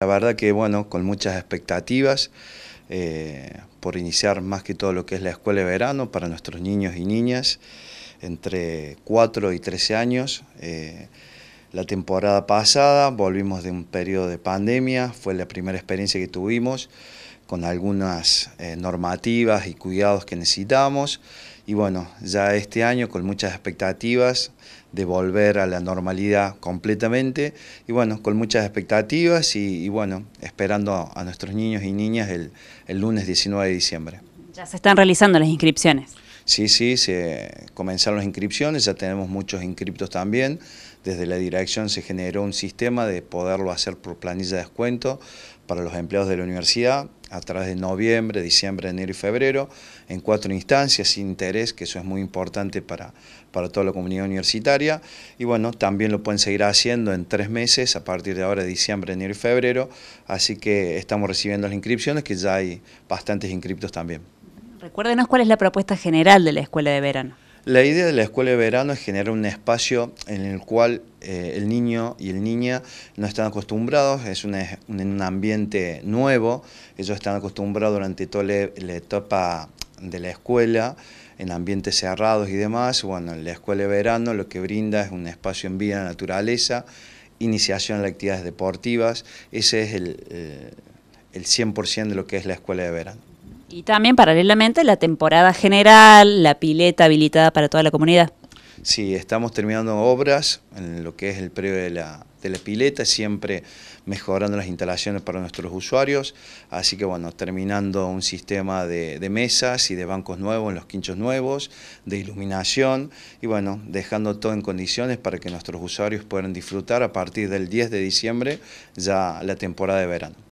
La verdad que bueno, con muchas expectativas eh, por iniciar más que todo lo que es la escuela de verano para nuestros niños y niñas entre 4 y 13 años. Eh, la temporada pasada volvimos de un periodo de pandemia, fue la primera experiencia que tuvimos con algunas eh, normativas y cuidados que necesitamos. Y bueno, ya este año con muchas expectativas de volver a la normalidad completamente. Y bueno, con muchas expectativas y, bueno, esperando a, nuestros niños y niñas el, el lunes 19 de diciembre. Ya se están realizando las inscripciones. Sí, sí, se comenzaron las inscripciones, ya tenemos muchos inscriptos también. Desde la dirección se generó un sistema de poderlo hacer por planilla de descuento para los empleados de la universidad a través de noviembre, diciembre, enero y febrero, en cuatro instancias sin interés, que eso es muy importante para, para toda la comunidad universitaria. Y bueno, también lo pueden seguir haciendo en tres meses, a partir de ahora, diciembre, enero y febrero. Así que estamos recibiendo las inscripciones, que ya hay bastantes inscriptos también. Recuérdenos cuál es la propuesta general de la escuela de verano. La idea de la escuela de verano es generar un espacio en el cual eh, el niño y el niña no están acostumbrados, es un, ambiente nuevo, ellos están acostumbrados durante toda la, etapa de la escuela, en ambientes cerrados y demás. Bueno, en la escuela de verano lo que brinda es un espacio en vida, naturaleza, iniciación a las actividades deportivas, ese es el 100% eh, de lo que es la escuela de verano. Y también paralelamente la temporada general, la pileta habilitada para toda la comunidad. Sí, estamos terminando obras en lo que es el previo de la, pileta, siempre mejorando las instalaciones para nuestros usuarios, así que bueno, terminando un sistema de, de, mesas y de bancos nuevos, en los quinchos nuevos, de iluminación y bueno, dejando todo en condiciones para que nuestros usuarios puedan disfrutar a partir del 10 de diciembre ya la temporada de verano.